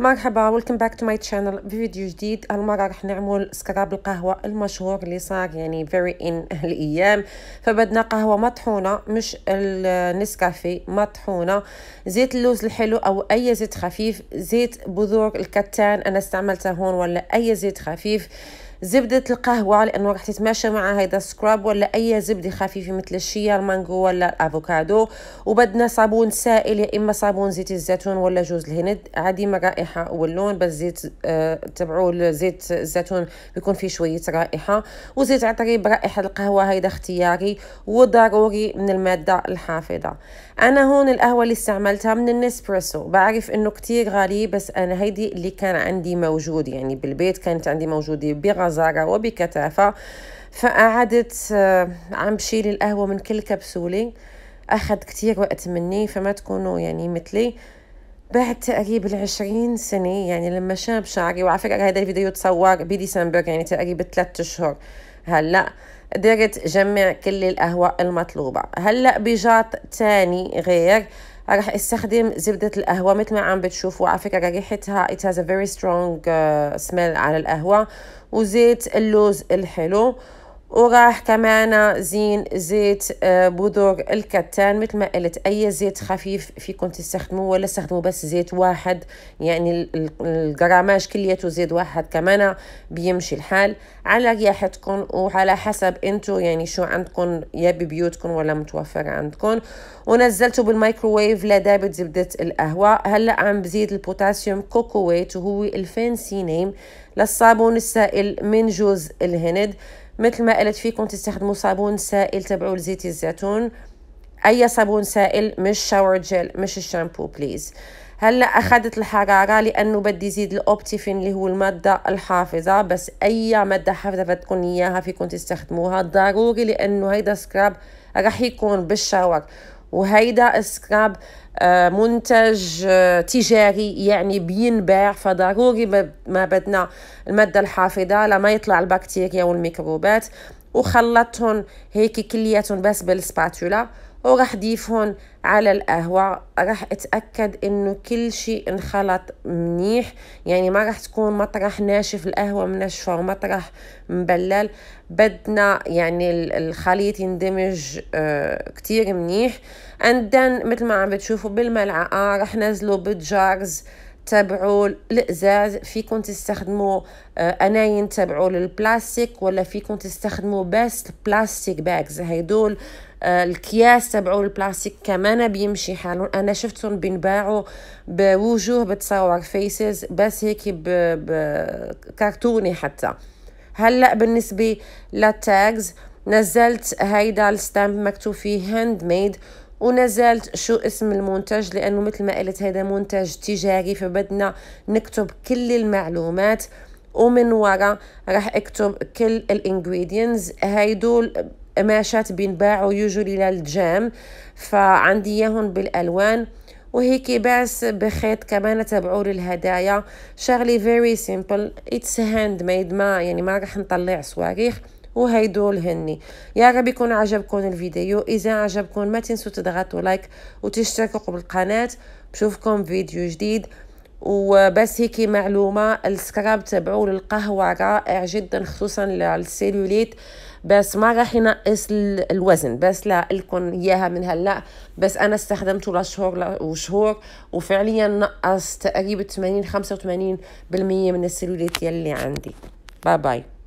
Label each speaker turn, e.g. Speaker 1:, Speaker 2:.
Speaker 1: مرحبا ويلكم باك تو ماي تشانل فيديو جديد هالمره راح نعمل سكراب القهوه المشهور اللي صار يعني فيري ان الايام فبدنا قهوه مطحونه مش النسكافي مطحونه زيت اللوز الحلو او اي زيت خفيف زيت بذور الكتان انا استعملته هون ولا اي زيت خفيف زبدة القهوة لأنه راح تتماشى مع هيدا السكراب ولا أي زبدة خفيفة مثل الشيا المانجو ولا الأفوكادو وبدنا صابون سائل يا إما صابون زيت الزيتون ولا جوز الهند عديم الرائحة واللون بس زيت آه تبعوه زيت الزيتون بيكون فيه شوية رائحة وزيت عطري برائحة القهوة هيدا اختياري وضروري من المادة الحافظة أنا هون القهوة اللي استعملتها من النسبريسو بعرف إنه كتير غالي بس أنا هيدي اللي كان عندي موجود يعني بالبيت كانت عندي موجودة بغاز بحذر وبكثافة فقعدت آه، عم بشيل القهوة من كل كبسولة أخذ كتير وقت مني فما تكونوا يعني مثلي بعد تقريبا العشرين سنة يعني لما شاب شعري وعلى فكرة هذا الفيديو تصور بديسمبر يعني تقريبا ثلاثة أشهر هلأ قدرت جمع كل القهوة المطلوبة هلأ بجات تاني غير راح استخدم زبدة القهوة مثل ما عم بتشوفوا على فكرة ريحتها it has a very strong uh, smell على القهوة وزيت اللوز الحلو وراح كمان زين زيت آه، بذور الكتان مثل ما قلت اي زيت خفيف فيكم تستخدموه ولا استخدموا بس زيت واحد يعني الجراماج كليته زيت واحد كمان بيمشي الحال على رياحتكم وعلى حسب انتو يعني شو عندكم يا ببيوتكم ولا متوفر عندكم ونزلته بالميكروويف لدابة زبدة القهوة هلا عم بزيد البوتاسيوم كوكويت وهو الفانسي نيم للصابون السائل من جوز الهند مثل ما قلت فيكم تستخدموا صابون سائل تبعوا لزيت الزيتون اي صابون سائل مش شاور جيل مش الشامبو بليز هلا اخذت الحراره لانه بدي زيد الاوبتيفين اللي هو الماده الحافظه بس اي ماده حافظه بدكم اياها فيكم تستخدموها ضروري لانه هيدا سكراب رح يكون بالشاور وهيدا السكراب آه، منتج آه، تجاري يعني بينباع فضروري ما بدنا المادة الحافظة لما يطلع البكتيريا والميكروبات وخلطهم هيك كلياتهم بس بالسباتولا وراح ضيفهم على القهوة راح اتأكد انه كل شيء انخلط منيح يعني ما راح تكون مطرح ناشف القهوة منشفة ومطرح مبلل بدنا يعني الخليط يندمج آه، كتير منيح and مثل ما عم بتشوفوا بالملعقة راح نزله بالجارز تابعوا الازاز فيكم تستخدموا آه، اناين تابعوا للبلاستيك ولا فيكم تستخدموا بس بلاستيك باكز هيدول آه، الكياس تبعو البلاستيك كمان بيمشي حالهم انا شفتهم بينباعوا بوجوه بتصور فيسز بس هيك بكرتوني حتى هلا بالنسبه للتاجز نزلت هيدا الستامب مكتوب فيه هاند ميد ونزلت شو اسم المنتج لانه مثل ما قلت هذا منتج تجاري فبدنا نكتب كل المعلومات ومن ورا راح اكتب كل الانجريدينز هيدول قماشات بينباعوا يجري للجام فعندي اياهم بالالوان وهيك بس بخيط كمان تبعوا للهدايا شغلي فيري سيمبل اتس هاند ميد ما يعني ما راح نطلع صواريخ وهيدول هني يا رب يكون عجبكم الفيديو اذا عجبكم ما تنسوا تضغطوا لايك وتشتركوا بالقناة بشوفكم فيديو جديد وبس هيك معلومة السكراب تبعو للقهوة رائع جدا خصوصا للسيلوليت بس ما راح ينقص الوزن بس لا لكم اياها من هلا بس انا استخدمته لشهور وشهور وفعليا نقص تقريبا 80 85% من السيلوليت يلي عندي باي باي